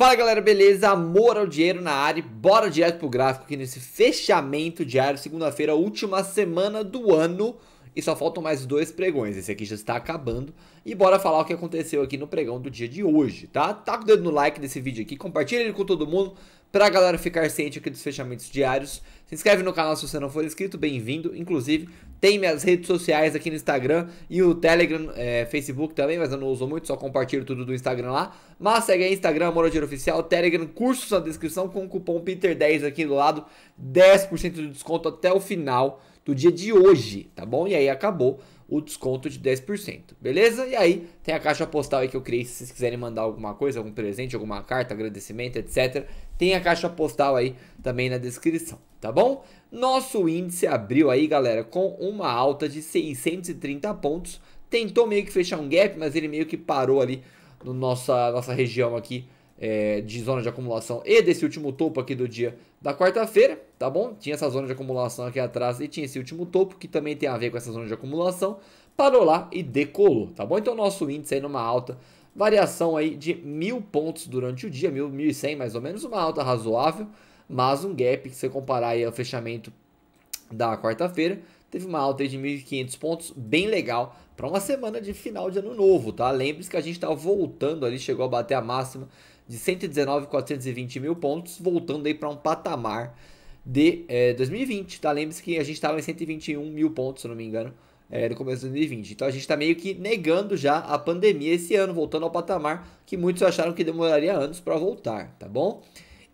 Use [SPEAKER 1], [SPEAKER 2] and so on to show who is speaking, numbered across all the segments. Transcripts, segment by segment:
[SPEAKER 1] Fala galera, beleza? Amor ao dinheiro na área. Bora direto pro gráfico aqui nesse fechamento diário, segunda-feira, última semana do ano. E só faltam mais dois pregões. Esse aqui já está acabando. E bora falar o que aconteceu aqui no pregão do dia de hoje, tá? Tá com o dedo no like desse vídeo aqui, compartilha ele com todo mundo. Pra galera ficar ciente aqui dos fechamentos diários, se inscreve no canal se você não for inscrito, bem-vindo. Inclusive, tem minhas redes sociais aqui no Instagram e o Telegram, é, Facebook também, mas eu não uso muito, só compartilho tudo do Instagram lá. Mas segue aí Instagram, Morodiro Oficial, Telegram, cursos na descrição com o cupom PETER10 aqui do lado, 10% de desconto até o final do dia de hoje, tá bom? E aí acabou o desconto de 10%, beleza? E aí tem a caixa postal aí que eu criei, se vocês quiserem mandar alguma coisa, algum presente, alguma carta, agradecimento, etc. Tem a caixa postal aí também na descrição, tá bom? Nosso índice abriu aí, galera, com uma alta de 630 pontos. Tentou meio que fechar um gap, mas ele meio que parou ali na no nossa, nossa região aqui é, de zona de acumulação e desse último topo aqui do dia da quarta-feira, tá bom? Tinha essa zona de acumulação aqui atrás e tinha esse último topo que também tem a ver com essa zona de acumulação, parou lá e decolou, tá bom? Então nosso índice aí numa alta, variação aí de mil pontos durante o dia, mil, mil e cem mais ou menos, uma alta razoável, mas um gap, se você comparar aí ao fechamento da quarta-feira, teve uma alta de 1.500 pontos, bem legal, para uma semana de final de ano novo, tá? Lembre-se que a gente tá voltando ali, chegou a bater a máxima de 119.420 mil pontos, voltando aí para um patamar de é, 2020, tá? Lembre-se que a gente estava em 121 mil pontos, se não me engano, é, no começo de 2020. Então a gente está meio que negando já a pandemia esse ano, voltando ao patamar que muitos acharam que demoraria anos para voltar, tá bom?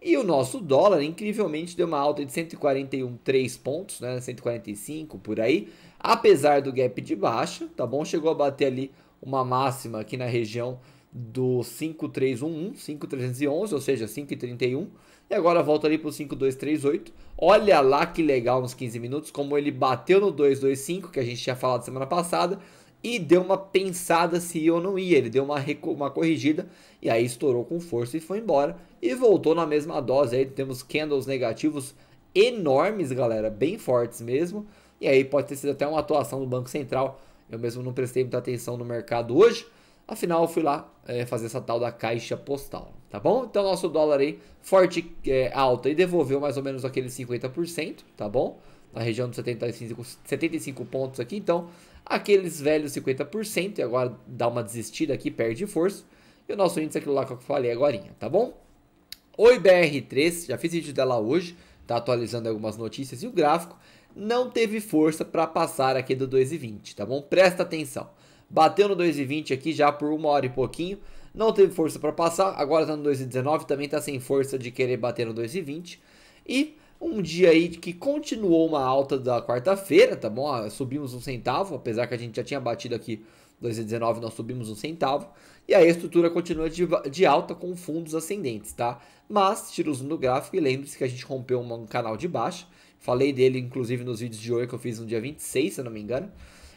[SPEAKER 1] E o nosso dólar, incrivelmente, deu uma alta de 141,3 pontos, né? 145 por aí, apesar do gap de baixa, tá bom? Chegou a bater ali uma máxima aqui na região do 5311, 5311, ou seja, 531, e agora volta ali pro 5238. Olha lá que legal nos 15 minutos como ele bateu no 225 que a gente tinha falado semana passada e deu uma pensada se ia ou não ia. Ele deu uma, uma corrigida e aí estourou com força e foi embora. E voltou na mesma dose. Aí temos candles negativos enormes, galera, bem fortes mesmo. E aí pode ter sido até uma atuação do Banco Central. Eu mesmo não prestei muita atenção no mercado hoje, Afinal, eu fui lá é, fazer essa tal da caixa postal, tá bom? Então, nosso dólar aí, forte é, alta e devolveu mais ou menos aqueles 50%, tá bom? Na região dos 75, 75 pontos aqui, então, aqueles velhos 50%, e agora dá uma desistida aqui, perde força. E o nosso índice é aquilo lá que eu falei agora, tá bom? Oi BR3, já fiz vídeo dela hoje, tá atualizando algumas notícias e o gráfico não teve força para passar aqui do 2,20, tá bom? Presta atenção. Bateu no 2,20 aqui já por uma hora e pouquinho. Não teve força para passar, agora está no 2,19, também está sem força de querer bater no 2,20. E um dia aí que continuou uma alta da quarta-feira, tá bom? Ah, subimos um centavo, apesar que a gente já tinha batido aqui 2,19, nós subimos um centavo. E aí a estrutura continua de, de alta com fundos ascendentes, tá? Mas, tira o zoom do gráfico e lembre-se que a gente rompeu um, um canal de baixa. Falei dele, inclusive, nos vídeos de hoje que eu fiz no dia 26, se eu não me engano.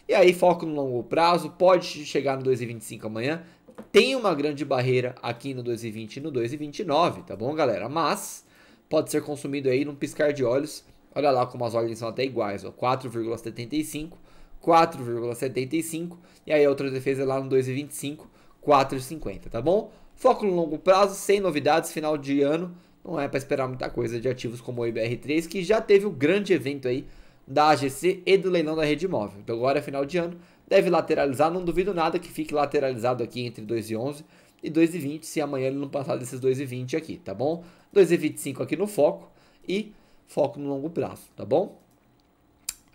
[SPEAKER 1] E aí, foco no longo prazo, pode chegar no 2,25 amanhã. Tem uma grande barreira aqui no 2,20 e no 2,29, tá bom, galera? Mas pode ser consumido aí num piscar de olhos. Olha lá como as ordens são até iguais, ó, 4,75, 4,75 e aí a outra defesa é lá no 2,25, 4,50, tá bom? Foco no longo prazo, sem novidades, final de ano, não é para esperar muita coisa de ativos como o IBR3, que já teve o um grande evento aí da AGC e do leilão da rede móvel. Então agora é final de ano, deve lateralizar, não duvido nada que fique lateralizado aqui entre 2 e 11 e 2 e 20, se amanhã ele não passar desses 2 e 20 aqui, tá bom? 2 e 25 aqui no foco e foco no longo prazo, tá bom?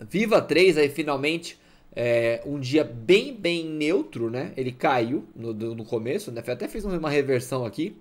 [SPEAKER 1] Viva 3 aí finalmente é, um dia bem, bem neutro, né? Ele caiu no, no começo, né? Até fez uma reversão aqui.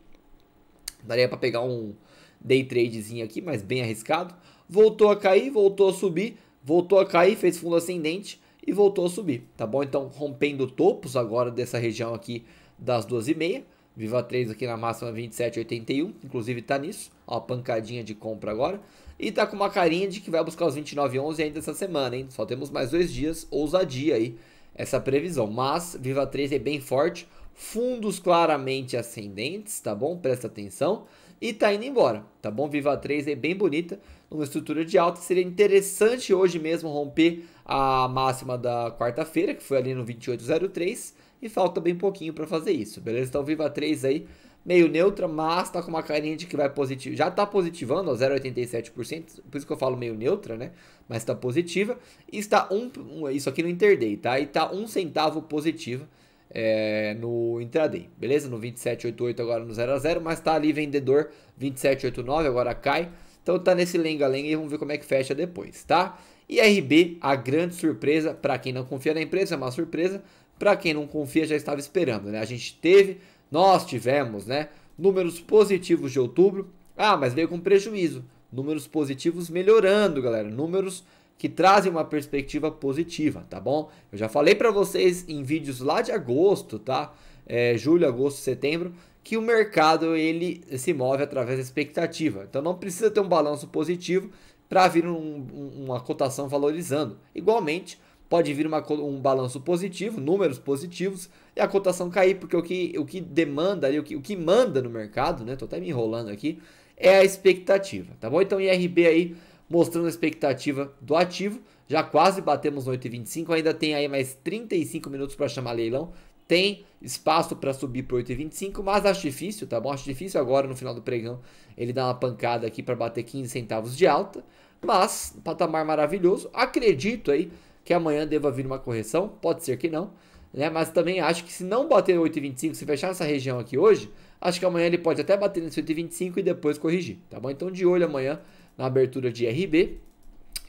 [SPEAKER 1] Daria para pegar um day tradezinho aqui, mas bem arriscado. Voltou a cair, voltou a subir voltou a cair, fez fundo ascendente e voltou a subir, tá bom? Então, rompendo topos agora dessa região aqui das 12,5. Viva 3 aqui na máxima 27,81, inclusive tá nisso, ó, pancadinha de compra agora. E tá com uma carinha de que vai buscar os 29,11 ainda essa semana, hein? Só temos mais dois dias, ousadia aí, essa previsão. Mas Viva 3 é bem forte, fundos claramente ascendentes, tá bom? Presta atenção e tá indo embora, tá bom? Viva 3 é bem bonita, numa estrutura de alta, seria interessante hoje mesmo romper a máxima da quarta-feira, que foi ali no 2803, e falta bem pouquinho para fazer isso, beleza? Então Viva 3 aí meio neutra, mas tá com uma carinha de que vai positivo. Já tá positivando, ó, 0,87%, por isso que eu falo meio neutra, né? Mas tá positiva. E está um, isso aqui no interday, tá? E tá um centavo positiva é, no intraday, beleza? No 27,88 agora no 0 a 0, mas tá ali vendedor 27,89 agora cai. Então tá nesse lenga-lenga e vamos ver como é que fecha depois, tá? E RB, a grande surpresa para quem não confia na empresa, é uma surpresa. Para quem não confia, já estava esperando, né? A gente teve, nós tivemos, né? Números positivos de outubro. Ah, mas veio com prejuízo. Números positivos melhorando, galera. Números que trazem uma perspectiva positiva, tá bom? Eu já falei para vocês em vídeos lá de agosto, tá? É, julho, agosto, setembro, que o mercado ele se move através da expectativa. Então não precisa ter um balanço positivo para vir um, um, uma cotação valorizando. Igualmente, pode vir uma, um balanço positivo, números positivos, e a cotação cair, porque o que, o que demanda ali, o que, o que manda no mercado, né? Tô até me enrolando aqui, é a expectativa, tá bom? Então IRB aí mostrando a expectativa do ativo. Já quase batemos 8,25, ainda tem aí mais 35 minutos para chamar leilão. Tem espaço para subir para 8,25, mas acho difícil, tá bom? Acho difícil agora no final do pregão ele dar uma pancada aqui para bater 15 centavos de alta. Mas, patamar maravilhoso. Acredito aí que amanhã deva vir uma correção, pode ser que não. Né? Mas também acho que se não bater 8,25, se fechar essa região aqui hoje, acho que amanhã ele pode até bater nesse 8,25 e depois corrigir, tá bom? Então de olho amanhã na abertura de RB.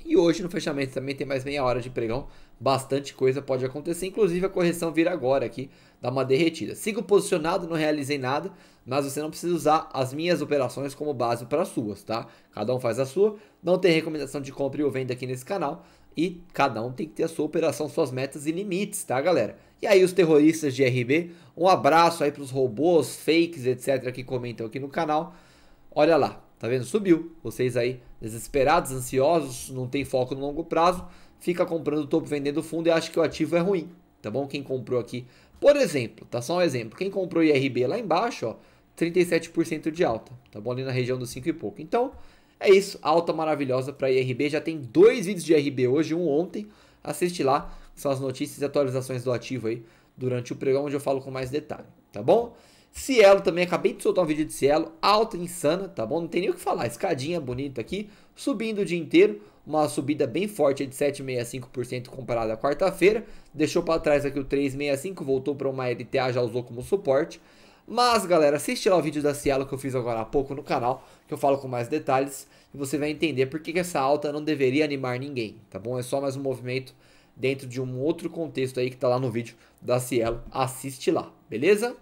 [SPEAKER 1] E hoje no fechamento também tem mais meia hora de pregão. Bastante coisa pode acontecer, inclusive a correção vir agora aqui, dá uma derretida. Sigo posicionado, não realizei nada, mas você não precisa usar as minhas operações como base para as suas, tá? Cada um faz a sua, não tem recomendação de compra ou venda aqui nesse canal, e cada um tem que ter a sua operação, suas metas e limites, tá, galera? E aí, os terroristas de RB, um abraço aí para os robôs, fakes, etc., que comentam aqui no canal. Olha lá, Tá vendo? Subiu. Vocês aí, desesperados, ansiosos, não tem foco no longo prazo, fica comprando o topo, vendendo o fundo e acha que o ativo é ruim. Tá bom? Quem comprou aqui, por exemplo, tá só um exemplo. Quem comprou IRB lá embaixo, ó, 37% de alta, tá bom? Ali na região dos 5 e pouco. Então, é isso. Alta maravilhosa para IRB. Já tem dois vídeos de IRB hoje, um ontem. Assiste lá, são as notícias e atualizações do ativo aí durante o pregão, onde eu falo com mais detalhe, tá bom? Cielo também, acabei de soltar um vídeo de Cielo, alta insana, tá bom? Não tem nem o que falar, escadinha bonita aqui, subindo o dia inteiro, uma subida bem forte de 7,65% comparada à quarta-feira, deixou para trás aqui o 3,65, voltou para uma LTA, já usou como suporte. Mas galera, assiste lá o vídeo da Cielo que eu fiz agora há pouco no canal, que eu falo com mais detalhes, e você vai entender por que, que essa alta não deveria animar ninguém, tá bom? É só mais um movimento dentro de um outro contexto aí que tá lá no vídeo da Cielo, assiste lá, beleza?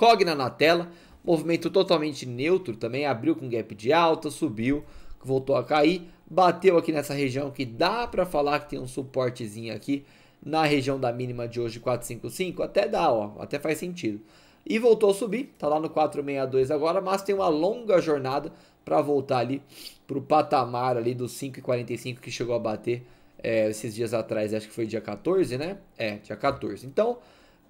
[SPEAKER 1] Cogna na tela, movimento totalmente neutro também, abriu com gap de alta, subiu, voltou a cair, bateu aqui nessa região que dá para falar que tem um suportezinho aqui na região da mínima de hoje 455, até dá, ó, até faz sentido. E voltou a subir, tá lá no 462 agora, mas tem uma longa jornada para voltar ali pro patamar ali dos 5,45 que chegou a bater é, esses dias atrás, acho que foi dia 14, né? É, dia 14. Então,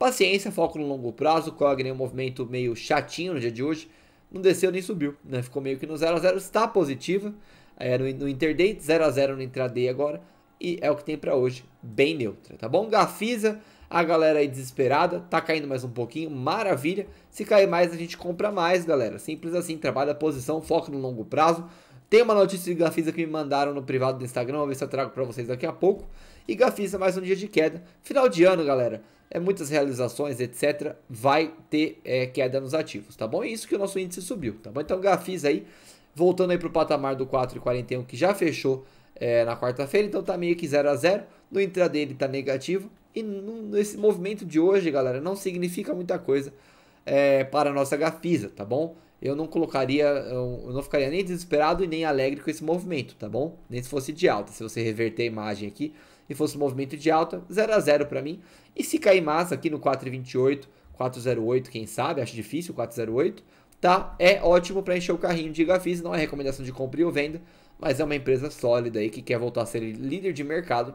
[SPEAKER 1] Paciência, foco no longo prazo. Coag um movimento meio chatinho no dia de hoje. Não desceu nem subiu, né? Ficou meio que no 0 a 0 Está positiva é, no, no interday, 0 a 0 no intraday agora. E é o que tem para hoje, bem neutra, tá bom? Gafisa, a galera aí desesperada, tá caindo mais um pouquinho, maravilha. Se cair mais, a gente compra mais, galera. Simples assim, trabalha a posição, foco no longo prazo. Tem uma notícia de Gafisa que me mandaram no privado do Instagram, vou ver se eu trago para vocês daqui a pouco. E Gafisa mais um dia de queda. Final de ano, galera é, muitas realizações, etc., vai ter é, queda nos ativos, tá bom? É Isso que o nosso índice subiu, tá bom? Então, Gafis aí, voltando aí para o patamar do 4,41 que já fechou é, na quarta-feira, então tá meio que 0 a 0 no intraday ele tá negativo, e nesse movimento de hoje, galera, não significa muita coisa é, para a nossa Gafisa, tá bom? Eu não colocaria, eu não ficaria nem desesperado e nem alegre com esse movimento, tá bom? Nem se fosse de alta, se você reverter a imagem aqui, e fosse um movimento de alta, 0 a 0 para mim. E se cair massa aqui no 4,28, 408, quem sabe, acho difícil 408, tá? É ótimo para encher o carrinho de Gafis, não é recomendação de compra ou venda, mas é uma empresa sólida aí que quer voltar a ser líder de mercado.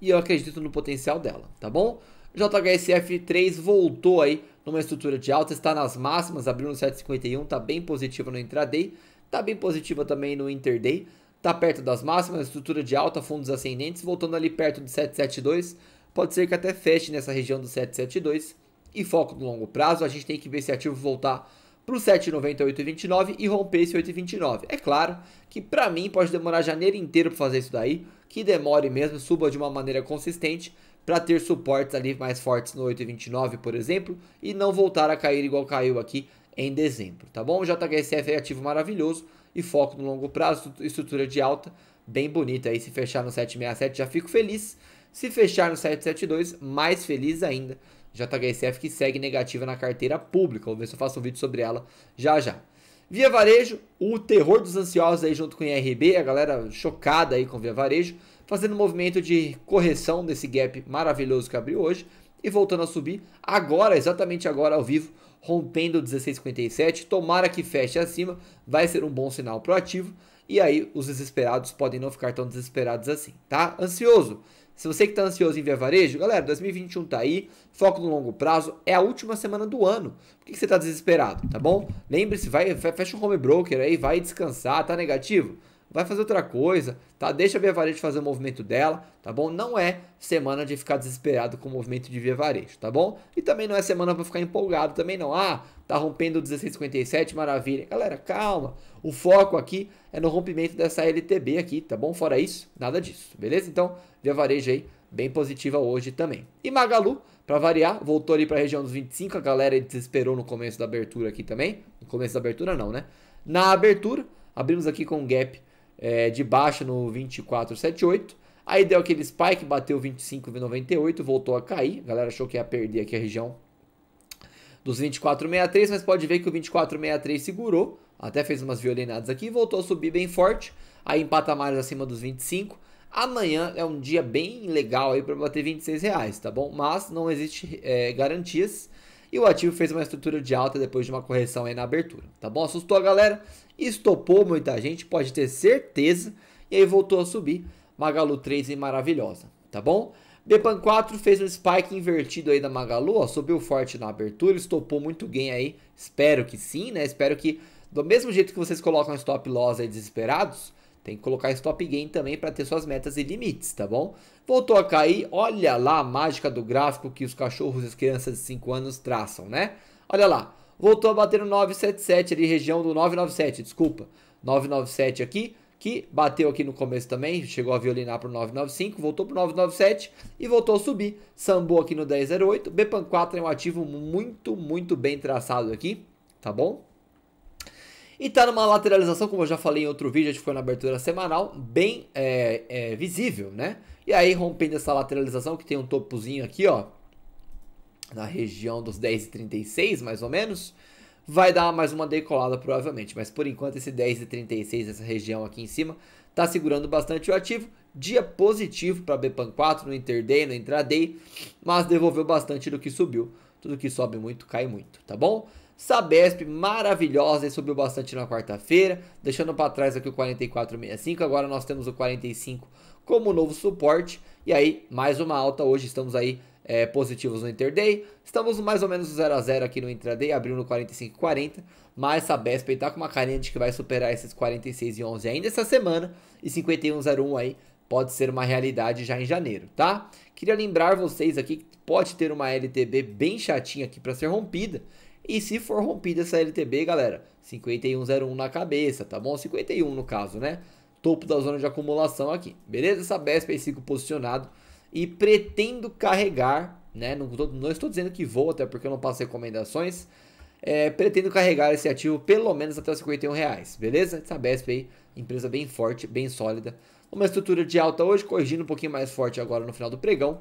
[SPEAKER 1] E eu acredito no potencial dela, tá bom? JHSF3 voltou aí numa estrutura de alta, está nas máximas, abriu no 7,51, tá bem positiva no intraday, tá bem positiva também no interday. Está perto das máximas, estrutura de alta, fundos ascendentes, voltando ali perto de 772. Pode ser que até feche nessa região do 772. E foco no longo prazo, a gente tem que ver se ativo voltar para o 7,98,29 e romper esse 8,29. É claro que para mim pode demorar janeiro inteiro para fazer isso daí, que demore mesmo, suba de uma maneira consistente para ter suportes ali mais fortes no 8,29, por exemplo, e não voltar a cair igual caiu aqui em dezembro, tá bom? O JHSF é ativo maravilhoso, e foco no longo prazo, estrutura de alta, bem bonita. Aí se fechar no 767 já fico feliz. Se fechar no 772, mais feliz ainda. JHSF que segue negativa na carteira pública. Vou ver se eu faço um vídeo sobre ela já já. Via Varejo, o terror dos ansiosos aí junto com o IRB, a galera chocada aí com Via Varejo, fazendo um movimento de correção desse gap maravilhoso que abriu hoje e voltando a subir agora, exatamente agora ao vivo, rompendo o 16,57. Tomara que feche acima, vai ser um bom sinal pro ativo. E aí os desesperados podem não ficar tão desesperados assim, tá? Ansioso. Se você que está ansioso em ver varejo, galera, 2021 tá aí, foco no longo prazo, é a última semana do ano. Por que, que você está desesperado, tá bom? Lembre-se, vai, fecha um home broker aí, vai descansar, tá negativo? vai fazer outra coisa, tá? Deixa a via varejo fazer o movimento dela, tá bom? Não é semana de ficar desesperado com o movimento de via varejo, tá bom? E também não é semana para ficar empolgado, também não. Ah, tá rompendo o 1657, maravilha. Galera, calma. O foco aqui é no rompimento dessa LTB aqui, tá bom? Fora isso, nada disso, beleza? Então, via varejo aí bem positiva hoje também. E Magalu, para variar, voltou ali para a região dos 25, a galera desesperou no começo da abertura aqui também. No começo da abertura não, né? Na abertura, abrimos aqui com um gap é, de baixa no 24,78. Aí deu aquele spike, bateu 25,98, voltou a cair. A galera achou que ia perder aqui a região dos 24,63, mas pode ver que o 24,63 segurou, até fez umas violinadas aqui, voltou a subir bem forte, aí empata mais acima dos 25. Amanhã é um dia bem legal aí para bater 26 reais, tá bom? Mas não existe é, garantias e o ativo fez uma estrutura de alta depois de uma correção aí na abertura, tá bom? Assustou a galera, estopou muita gente, pode ter certeza, e aí voltou a subir, Magalu 13 maravilhosa, tá bom? Bpan 4 fez um spike invertido aí da Magalu, ó, subiu forte na abertura, estopou muito gain aí, espero que sim, né? Espero que do mesmo jeito que vocês colocam stop loss aí desesperados, tem que colocar stop gain também para ter suas metas e limites, tá bom? Voltou a cair, olha lá a mágica do gráfico que os cachorros e as crianças de 5 anos traçam, né? Olha lá, voltou a bater no 977 ali, região do 997, desculpa. 997 aqui, que bateu aqui no começo também, chegou a violinar para o 995, voltou para o 997 e voltou a subir. Sambou aqui no 1008, Bepan 4 é um ativo muito, muito bem traçado aqui, tá bom? E tá numa lateralização, como eu já falei em outro vídeo, acho que foi na abertura semanal, bem é, é, visível, né? E aí rompendo essa lateralização, que tem um topozinho aqui, ó, na região dos 10,36 mais ou menos, vai dar mais uma decolada provavelmente. Mas por enquanto esse 10,36, essa região aqui em cima, tá segurando bastante o ativo. Dia positivo para Bpan 4 no interday, no intraday, mas devolveu bastante do que subiu. Tudo que sobe muito cai muito, tá bom? Sabesp maravilhosa e subiu bastante na quarta-feira, deixando para trás aqui o 44,65. Agora nós temos o 45 como novo suporte. E aí, mais uma alta hoje, estamos aí é, positivos no interday. Estamos mais ou menos 0 a 0 aqui no intraday, abriu no 45,40, mas Sabesp está com uma carinha de que vai superar esses 46,11 ainda essa semana e 51,01 aí pode ser uma realidade já em janeiro, tá? Queria lembrar vocês aqui que pode ter uma LTB bem chatinha aqui para ser rompida e se for rompida essa LTB, galera, 5101 na cabeça, tá bom? 51 no caso, né? Topo da zona de acumulação aqui, beleza? Essa BESP aí fica posicionado e pretendo carregar, né? Não, tô, não, estou dizendo que vou, até porque eu não passo recomendações. É, pretendo carregar esse ativo pelo menos até 51 reais, beleza? Essa BESP aí, empresa bem forte, bem sólida. Uma estrutura de alta hoje, corrigindo um pouquinho mais forte agora no final do pregão.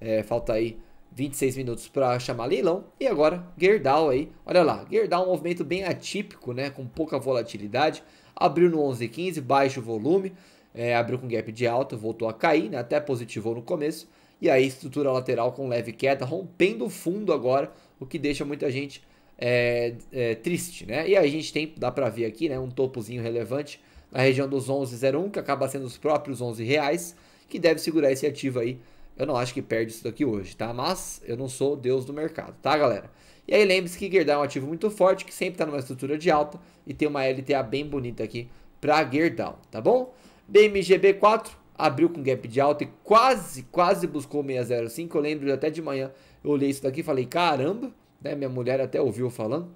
[SPEAKER 1] É, falta aí 26 minutos para chamar leilão. E agora, Gerdau aí. Olha lá, Gerdau é um movimento bem atípico, né? Com pouca volatilidade. Abriu no 11,15, baixo volume. É, abriu com gap de alta, voltou a cair, né? Até positivou no começo. E aí, estrutura lateral com leve queda, rompendo o fundo agora, o que deixa muita gente é, é, triste, né? E aí a gente tem, dá para ver aqui, né? Um topozinho relevante na região dos 11,01, que acaba sendo os próprios 11 reais, que deve segurar esse ativo aí eu não acho que perde isso daqui hoje, tá? Mas eu não sou deus do mercado, tá, galera? E aí lembre-se que Gerdau é um ativo muito forte, que sempre está numa estrutura de alta e tem uma LTA bem bonita aqui para Gerdau, tá bom? BMGB4 abriu com gap de alta e quase, quase buscou 605. Eu lembro até de manhã, eu olhei isso daqui e falei, caramba, né? Minha mulher até ouviu falando.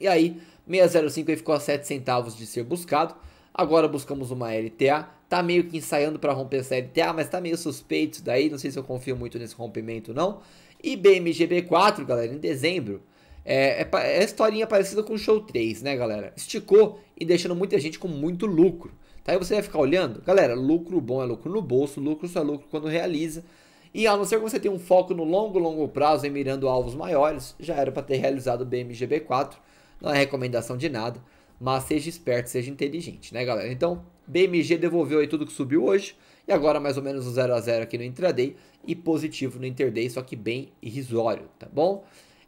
[SPEAKER 1] E aí, 605 aí ficou a 7 centavos de ser buscado. Agora buscamos uma LTA, tá meio que ensaiando para romper essa LTA, mas tá meio suspeito daí, não sei se eu confio muito nesse rompimento não. E BMGB4, galera, em dezembro, é, é, é historinha parecida com o Show 3, né, galera? Esticou e deixando muita gente com muito lucro. Tá? Aí você vai ficar olhando, galera, lucro bom é lucro no bolso, lucro só é lucro quando realiza. E a não ser que você tenha um foco no longo, longo prazo e mirando alvos maiores, já era para ter realizado o BMGB4. Não é recomendação de nada mas seja esperto, seja inteligente, né, galera? Então, BMG devolveu aí tudo que subiu hoje, e agora mais ou menos um 0 a 0 aqui no intraday e positivo no interday, só que bem irrisório, tá bom?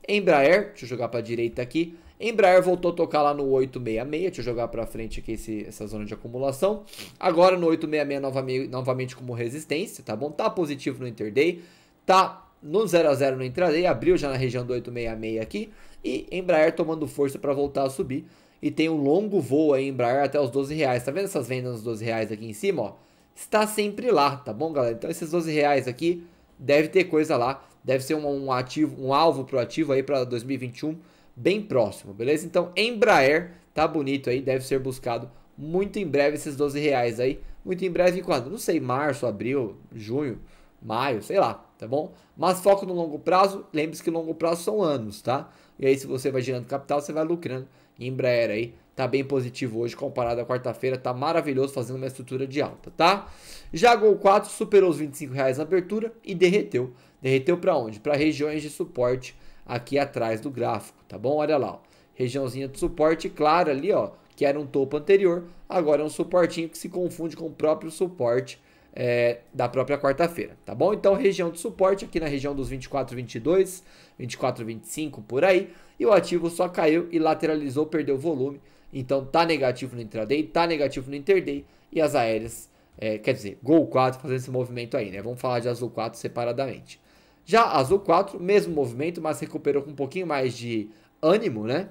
[SPEAKER 1] Embraer, deixa eu jogar para a direita aqui. Embraer voltou a tocar lá no 866, deixa eu jogar para frente aqui esse, essa zona de acumulação. Agora no 866 novamente, novamente como resistência, tá bom? Tá positivo no interday, tá no 0 a 0 no intraday, abriu já na região do 866 aqui e Embraer tomando força para voltar a subir e tem um longo voo aí em Embraer até os 12 reais. Tá vendo essas vendas nos 12 reais aqui em cima, ó? Está sempre lá, tá bom, galera? Então esses 12 reais aqui deve ter coisa lá, deve ser um, um ativo, um alvo pro ativo aí para 2021 bem próximo, beleza? Então Embraer tá bonito aí, deve ser buscado muito em breve esses 12 reais aí, muito em breve quando? Não sei, março, abril, junho, maio, sei lá, tá bom? Mas foco no longo prazo, lembre-se que longo prazo são anos, tá? E aí se você vai gerando capital, você vai lucrando. E Embraer aí tá bem positivo hoje comparado à quarta-feira, tá maravilhoso fazendo uma estrutura de alta, tá? Já Gol 4 superou os 25 reais na abertura e derreteu. Derreteu para onde? Para regiões de suporte aqui atrás do gráfico, tá bom? Olha lá, ó. regiãozinha de suporte clara ali, ó, que era um topo anterior, agora é um suportinho que se confunde com o próprio suporte é, da própria quarta-feira, tá bom? Então, região de suporte aqui na região dos 24,22, 24,25 por aí, e o ativo só caiu e lateralizou, perdeu volume, então tá negativo no intraday, tá negativo no interday, e as aéreas, é, quer dizer, Gol 4 fazendo esse movimento aí, né? Vamos falar de Azul 4 separadamente. Já Azul 4, mesmo movimento, mas recuperou com um pouquinho mais de ânimo, né?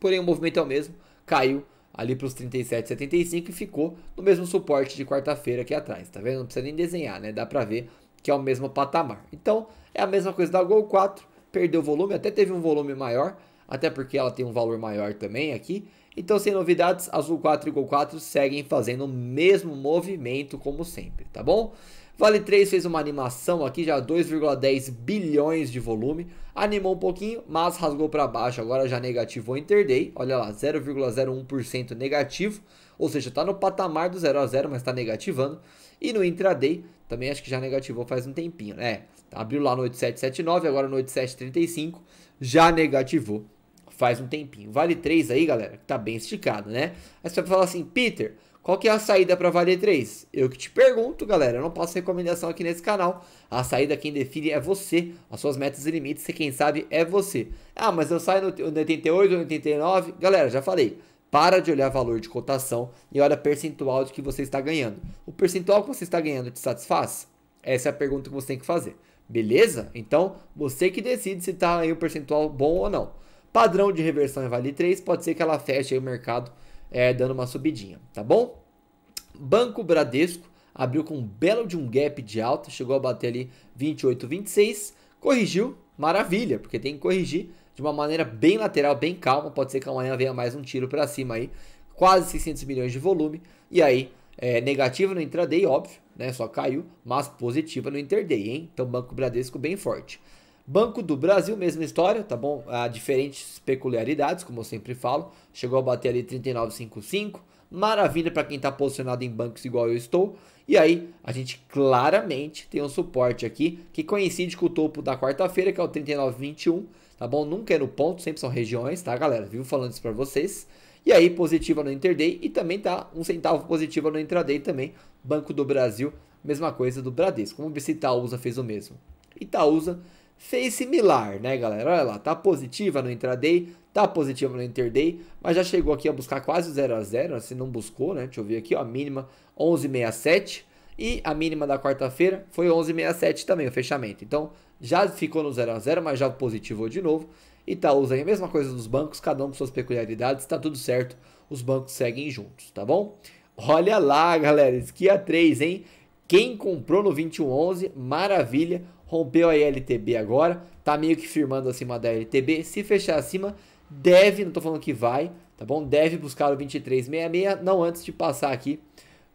[SPEAKER 1] Porém, o movimento é o mesmo, caiu ali para os 37,75 e ficou no mesmo suporte de quarta-feira aqui atrás, tá vendo? Não precisa nem desenhar, né? Dá para ver que é o mesmo patamar. Então, é a mesma coisa da Gol 4, perdeu volume, até teve um volume maior, até porque ela tem um valor maior também aqui. Então, sem novidades, Azul 4 e Gol 4 seguem fazendo o mesmo movimento como sempre, tá bom? Vale 3 fez uma animação aqui, já 2,10 bilhões de volume. Animou um pouquinho, mas rasgou para baixo. Agora já negativou Interday. Olha lá, 0,01% negativo. Ou seja, está no patamar do 0 a 0, mas está negativando. E no intraday, também acho que já negativou faz um tempinho, né? Abriu lá no 8779, agora no 8735, já negativou faz um tempinho. Vale 3 aí, galera, que tá bem esticado, né? Aí você vai falar assim, Peter, qual que é a saída para valer 3? Eu que te pergunto, galera. Eu não passo recomendação aqui nesse canal. A saída quem define é você. As suas metas e limites, quem sabe, é você. Ah, mas eu saio no, 88, no 89. Galera, já falei. Para de olhar valor de cotação e olha percentual de que você está ganhando. O percentual que você está ganhando te satisfaz? Essa é a pergunta que você tem que fazer. Beleza? Então, você que decide se está aí o um percentual bom ou não. Padrão de reversão em é Vale 3, pode ser que ela feche o mercado é, dando uma subidinha, tá bom? Banco Bradesco abriu com um belo de um gap de alta, chegou a bater ali 28,26, corrigiu, maravilha, porque tem que corrigir de uma maneira bem lateral, bem calma, pode ser que amanhã venha mais um tiro para cima aí, quase 600 milhões de volume, e aí é, negativa no intraday, óbvio, né? Só caiu, mas positiva no interday, hein? Então, Banco Bradesco bem forte. Banco do Brasil, mesma história, tá bom? Há diferentes peculiaridades, como eu sempre falo. Chegou a bater ali 39,55. Maravilha para quem está posicionado em bancos igual eu estou. E aí, a gente claramente tem um suporte aqui que coincide com o topo da quarta-feira, que é o 39,21. Tá bom? Nunca é no ponto, sempre são regiões, tá, galera? Vivo falando isso para vocês. E aí, positiva no interday e também tá um centavo positiva no intraday também. Banco do Brasil, mesma coisa do Bradesco. Como se Itaúsa fez o mesmo. Itaúsa fez similar, né, galera? Olha lá, tá positiva no intraday, tá positiva no interday, mas já chegou aqui a buscar quase o 0 a 0, se assim, não buscou, né? Deixa eu ver aqui, ó, a mínima 11,67 e a mínima da quarta-feira foi 11,67 também o fechamento. Então, já ficou no 0 a 0, mas já positivou de novo. e tá aí, a mesma coisa dos bancos, cada um com suas peculiaridades, tá tudo certo. Os bancos seguem juntos, tá bom? Olha lá, galera, Esquia é 3, hein? Quem comprou no 2111, maravilha rompeu a LTB agora, tá meio que firmando acima da LTB. Se fechar acima, deve, não tô falando que vai, tá bom? Deve buscar o 2366, não antes de passar aqui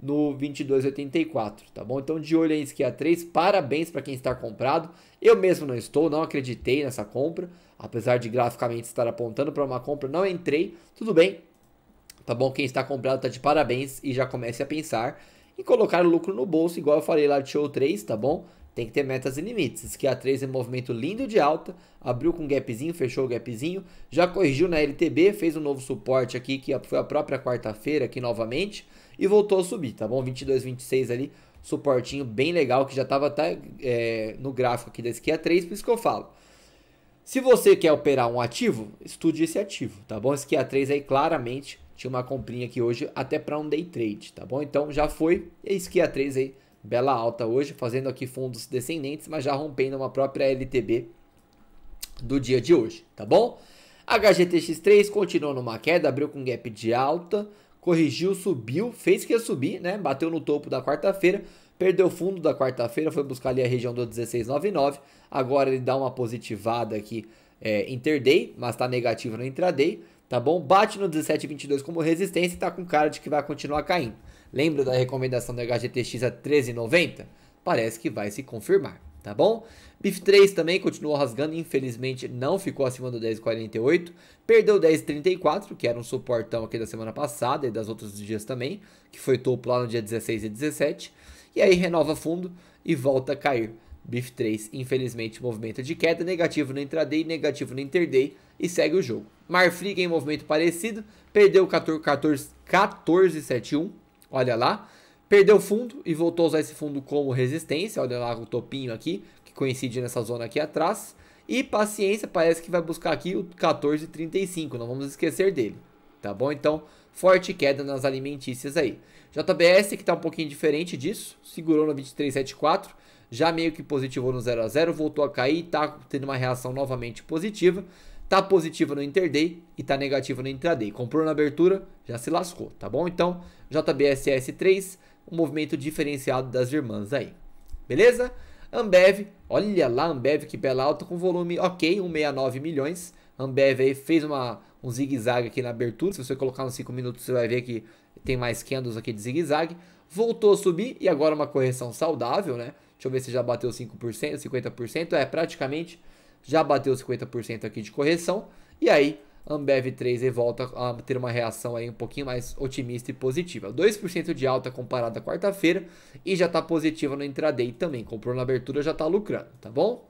[SPEAKER 1] no 2284, tá bom? Então de olho aí a 3, parabéns para quem está comprado. Eu mesmo não estou, não acreditei nessa compra, apesar de graficamente estar apontando para uma compra, não entrei. Tudo bem. Tá bom? Quem está comprado tá de parabéns e já comece a pensar em colocar o lucro no bolso, igual eu falei lá de show 3, tá bom? Tem que ter metas e limites. Esse a 3 é um movimento lindo de alta, abriu com um gapzinho, fechou o gapzinho, já corrigiu na LTB, fez um novo suporte aqui, que foi a própria quarta-feira aqui novamente, e voltou a subir, tá bom? 22, 26 ali, suportinho bem legal, que já estava tá, é, no gráfico aqui da a 3, por isso que eu falo. Se você quer operar um ativo, estude esse ativo, tá bom? Esse a 3 aí claramente tinha uma comprinha aqui hoje, até para um day trade, tá bom? Então já foi, esse a 3 aí Bela alta hoje, fazendo aqui fundos descendentes, mas já rompendo uma própria LTB do dia de hoje, tá bom? HGTX3 continuou numa queda, abriu com gap de alta, corrigiu, subiu, fez que ia subir, né? Bateu no topo da quarta-feira, perdeu fundo da quarta-feira, foi buscar ali a região do 1699. Agora ele dá uma positivada aqui é, interday, mas tá negativo no intraday, tá bom? Bate no 1722 como resistência e tá com cara de que vai continuar caindo. Lembra da recomendação da HGTX a 1390? Parece que vai se confirmar, tá bom? BIF3 também continuou rasgando, infelizmente não ficou acima do 10,48, perdeu 10,34, que era um suportão aqui da semana passada e das outros dias também, que foi topo lá no dia 16 e 17, e aí renova fundo e volta a cair. BIF3, infelizmente, movimento de queda, negativo no intraday, negativo no interday e segue o jogo. Marfrig em movimento parecido, perdeu 14,71, 14, 14 Olha lá. Perdeu fundo e voltou a usar esse fundo como resistência. Olha lá o topinho aqui, que coincide nessa zona aqui atrás. E paciência, parece que vai buscar aqui o 14,35. Não vamos esquecer dele. Tá bom? Então, forte queda nas alimentícias aí. JBS que está um pouquinho diferente disso. Segurou no 23,74 já meio que positivou no 0 a 0 voltou a cair, está tendo uma reação novamente positiva. Tá positivo no interday e tá negativo no intraday. Comprou na abertura, já se lascou, tá bom? Então, JBSS3, um movimento diferenciado das irmãs aí. Beleza? Ambev, olha lá Ambev que bela alta com volume ok, 169 milhões. Ambev aí fez uma, um zigue-zague aqui na abertura. Se você colocar uns 5 minutos, você vai ver que tem mais candles aqui de zigue-zague. Voltou a subir e agora uma correção saudável, né? Deixa eu ver se já bateu 5%, 50%. É, praticamente já bateu 50% aqui de correção. E aí, Ambev 3 volta a ter uma reação aí um pouquinho mais otimista e positiva. 2% de alta comparada à quarta-feira e já está positiva no intraday também. Comprou na abertura, já está lucrando, tá bom?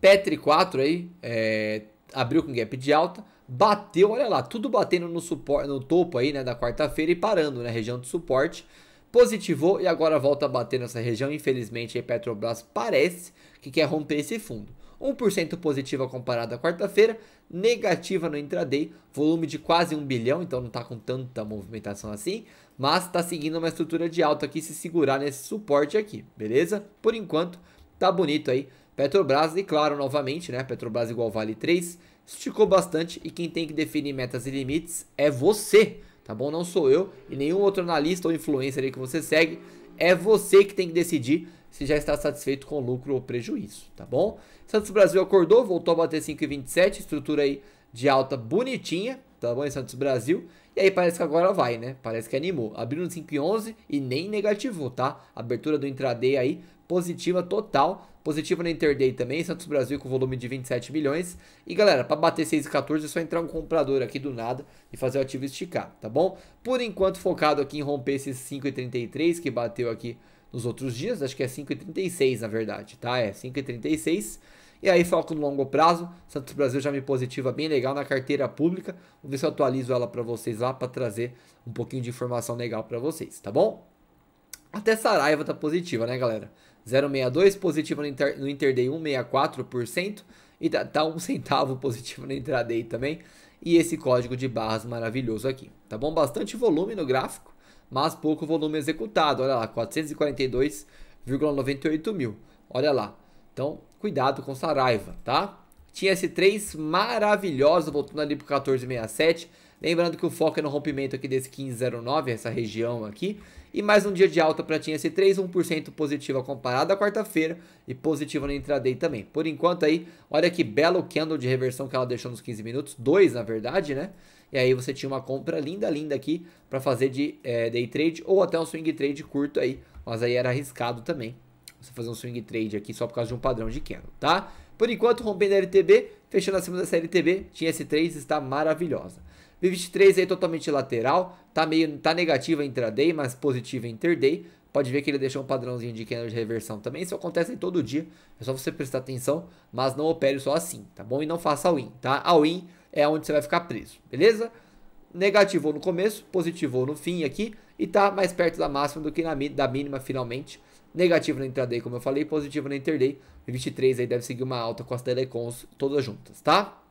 [SPEAKER 1] Petri 4 aí é, abriu com gap de alta, bateu, olha lá, tudo batendo no, suporte, no topo aí né, da quarta-feira e parando na né, região de suporte positivou e agora volta a bater nessa região. Infelizmente, a Petrobras parece que quer romper esse fundo. 1% positiva comparado à quarta-feira, negativa no intraday, volume de quase 1 bilhão, então não está com tanta movimentação assim, mas está seguindo uma estrutura de alta aqui se segurar nesse suporte aqui, beleza? Por enquanto, tá bonito aí. Petrobras, e claro, novamente, né? Petrobras igual vale 3, esticou bastante e quem tem que definir metas e limites é você, tá bom? Não sou eu e nenhum outro analista ou influencer aí que você segue, é você que tem que decidir se já está satisfeito com lucro ou prejuízo, tá bom? Santos Brasil acordou, voltou a bater 5,27, estrutura aí de alta bonitinha, tá bom? Em Santos Brasil. E aí parece que agora vai, né? Parece que animou. Abriu no 5,11 e nem negativou, tá? Abertura do intraday aí, positiva total. Positiva na interday também, Santos Brasil com volume de 27 milhões. E galera, para bater 6,14 é só entrar um comprador aqui do nada e fazer o ativo esticar, tá bom? Por enquanto focado aqui em romper esses 5,33 que bateu aqui nos outros dias, acho que é 5,36 na verdade, tá? É 5,36. E aí foco no longo prazo, Santos Brasil já me positiva bem legal na carteira pública. Vou ver se eu atualizo ela para vocês lá para trazer um pouquinho de informação legal para vocês, tá bom? Até Saraiva tá positiva, né, galera? 0,62 positiva no, inter, no Interday 1,64% e tá, tá um centavo positivo no Intraday também. E esse código de barras maravilhoso aqui, tá bom? Bastante volume no gráfico mas pouco volume executado. Olha lá, 442,98 mil. Olha lá. Então, cuidado com Saraiva, tá? Tinha S3 maravilhosa, voltando ali pro 1467. Lembrando que o foco é no rompimento aqui desse 15,09, essa região aqui. E mais um dia de alta para a esse S3, 1% positiva comparada à quarta-feira e positiva no intraday também. Por enquanto aí, olha que belo candle de reversão que ela deixou nos 15 minutos, dois na verdade, né? E aí você tinha uma compra linda, linda aqui para fazer de é, day trade ou até um swing trade curto aí, mas aí era arriscado também. Você fazer um swing trade aqui só por causa de um padrão de candle, tá? Por enquanto, rompendo a LTB, fechando acima dessa LTB, tinha S3, está maravilhosa. V23 aí é totalmente lateral, tá meio tá negativa intraday, mas positiva interday. Pode ver que ele deixou um padrãozinho de candle de reversão também. Isso acontece todo dia. É só você prestar atenção, mas não opere só assim, tá bom? E não faça all-in, tá? All-in é onde você vai ficar preso, beleza? Negativou no começo, positivou no fim aqui e tá mais perto da máxima do que na, da mínima finalmente. Negativo na intraday, como eu falei, positivo na interday. 23 aí deve seguir uma alta com as telecons todas juntas, tá?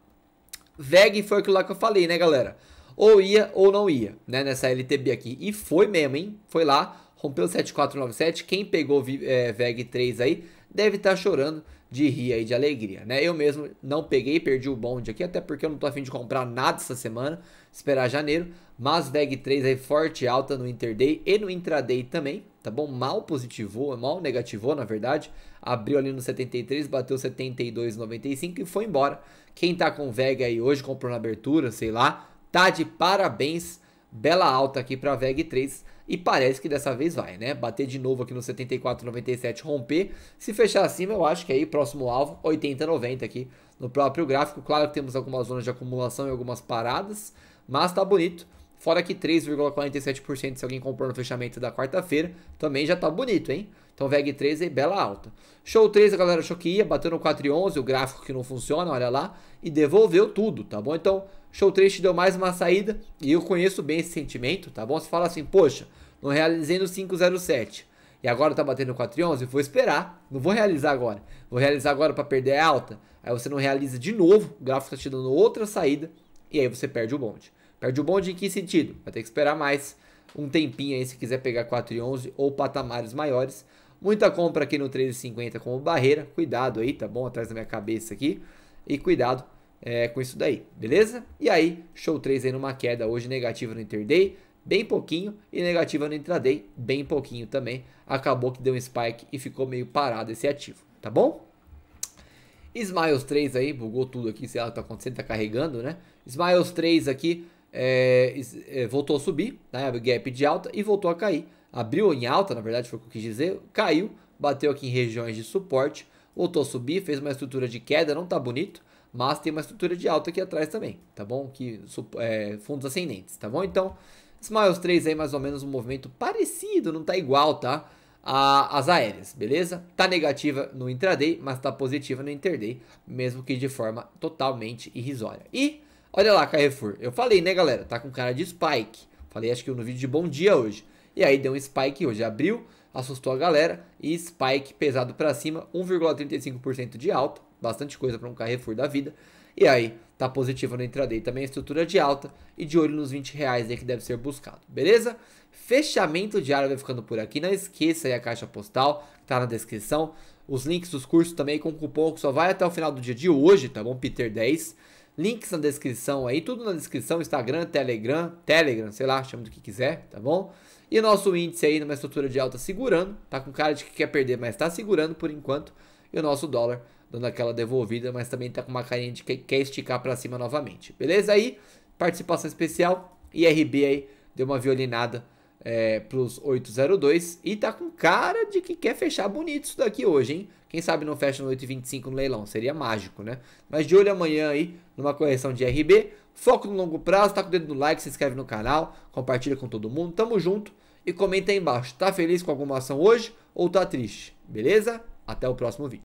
[SPEAKER 1] VEG foi aquilo lá que eu falei, né, galera? Ou ia ou não ia, né, nessa LTB aqui. E foi mesmo, hein? Foi lá, rompeu 7497. Quem pegou é, VEG 3 aí deve estar tá chorando de rir aí de alegria, né? Eu mesmo não peguei, perdi o bonde aqui, até porque eu não tô afim de comprar nada essa semana, esperar janeiro, mas VEG 3 aí forte alta no interday e no intraday também, tá bom? Mal positivou, mal negativou, na verdade, abriu ali no 73, bateu 72,95 e foi embora, quem tá com VEG aí hoje, comprou na abertura, sei lá, tá de parabéns. Bela alta aqui para VEG 3 e parece que dessa vez vai, né? Bater de novo aqui no 74,97, romper. Se fechar acima, eu acho que é aí próximo alvo 80,90 aqui no próprio gráfico. Claro que temos algumas zonas de acumulação e algumas paradas, mas tá bonito. Fora que 3,47% se alguém comprou no fechamento da quarta-feira, também já tá bonito, hein? Então VEG 3 aí, é bela alta. Show 3, a galera achou que ia, bateu no 4,11, o gráfico que não funciona, olha lá, e devolveu tudo, tá bom? Então, Show 3 te deu mais uma saída, e eu conheço bem esse sentimento, tá bom? Você fala assim, poxa, não realizei no 507, e agora tá batendo 4,11, vou esperar, não vou realizar agora. Vou realizar agora para perder a alta, aí você não realiza de novo, o gráfico tá te dando outra saída, e aí você perde o bonde. Perde o bonde em que sentido? Vai ter que esperar mais um tempinho aí se quiser pegar 4,11 ou patamares maiores, Muita compra aqui no 13,50 como barreira. Cuidado aí, tá bom? Atrás da minha cabeça aqui. E cuidado é, com isso daí, beleza? E aí, show 3 aí numa queda hoje negativa no interday, bem pouquinho. E negativa no intraday, bem pouquinho também. Acabou que deu um spike e ficou meio parado esse ativo, tá bom? Smiles 3 aí, bugou tudo aqui, sei lá o que tá acontecendo, tá carregando, né? Smiles 3 aqui é, é, voltou a subir, né? Gap de alta e voltou a cair abriu em alta, na verdade foi o que eu quis dizer, caiu, bateu aqui em regiões de suporte, voltou a subir, fez uma estrutura de queda, não tá bonito, mas tem uma estrutura de alta aqui atrás também, tá bom? Que é, fundos ascendentes, tá bom? Então, Smiles 3 aí mais ou menos um movimento parecido, não tá igual, tá? A, as aéreas, beleza? Tá negativa no intraday, mas tá positiva no interday, mesmo que de forma totalmente irrisória. E olha lá, Carrefour, eu falei, né, galera? Tá com cara de spike. Falei acho que no vídeo de bom dia hoje. E aí deu um spike hoje, abriu, assustou a galera e spike pesado para cima, 1,35% de alta, bastante coisa para um Carrefour da vida. E aí, tá positivo no intraday também a estrutura de alta e de olho nos 20 reais aí que deve ser buscado, beleza? Fechamento diário vai ficando por aqui, não esqueça aí a caixa postal, tá na descrição. Os links dos cursos também com cupom que só vai até o final do dia de hoje, tá bom? Peter 10. Links na descrição aí, tudo na descrição, Instagram, Telegram, Telegram, sei lá, chama do que quiser, tá bom? E nosso índice aí numa estrutura de alta segurando, tá com cara de que quer perder, mas tá segurando por enquanto. E o nosso dólar dando aquela devolvida, mas também tá com uma carinha de que quer esticar para cima novamente. Beleza aí? Participação especial, IRB aí deu uma violinada é, pros 802 e tá com cara de que quer fechar bonito isso daqui hoje, hein? Quem sabe não fecha no 8,25 no leilão, seria mágico, né? Mas de olho amanhã aí numa correção de irb Foco no longo prazo, tá com o dedo no like, se inscreve no canal, compartilha com todo mundo. Tamo junto e comenta aí embaixo. Tá feliz com alguma ação hoje ou tá triste? Beleza? Até o próximo vídeo.